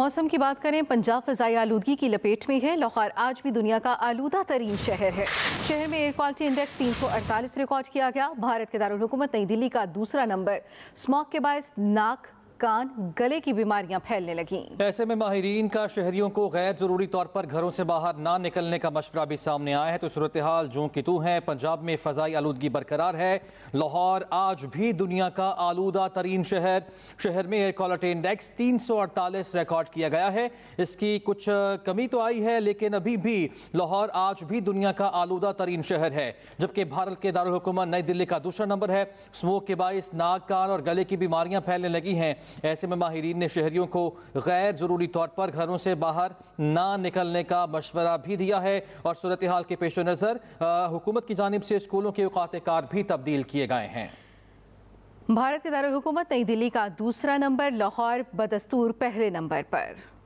मौसम की बात करें पंजाब फजाई आलूदगी की लपेट में है लाहौर आज भी दुनिया का आलूदा तरीन शहर है शहर में एयर क्वालिटी इंडेक्स 348 रिकॉर्ड किया गया भारत के दारकूमत नई दिल्ली का दूसरा नंबर स्मॉक के बायस नाक कान गले की बीमारियां फैलने लगी ऐसे में माहरीन का शहरियों को गैर जरूरी तौर पर घरों से बाहर ना निकलने का मशवरा भी सामने आया है तो सूरत हाल जो कि तू है पंजाब में फजाई आलूदगी बरकरार है लाहौर आज भी दुनिया का आलूदा तरीन शहर शहर में एयर क्वालिटी इंडेक्स तीन सौ अड़तालीस रिकॉर्ड किया गया है इसकी कुछ कमी तो आई है लेकिन अभी भी लाहौर आज भी दुनिया का आलूदा तरीन शहर है जबकि भारत के दारकूमत नई दिल्ली का दूसरा नंबर है स्मोक के बायस नाक कान और गले की बीमारियां फैलने लगी हैं ऐसे में माहरीन ने शहरीों को गैर ज़रूरी तौर पर घरों से बाहर ना निकलने का मशवरा भी दिया है और सूरत हाल के पेश नज़र हुकूमत की जानब से स्कूलों के अवत कार भी तब्दील किए गए हैं भारत के दारकूमत नई दिल्ली का दूसरा नंबर लाहौर बदस्तूर पहले नंबर पर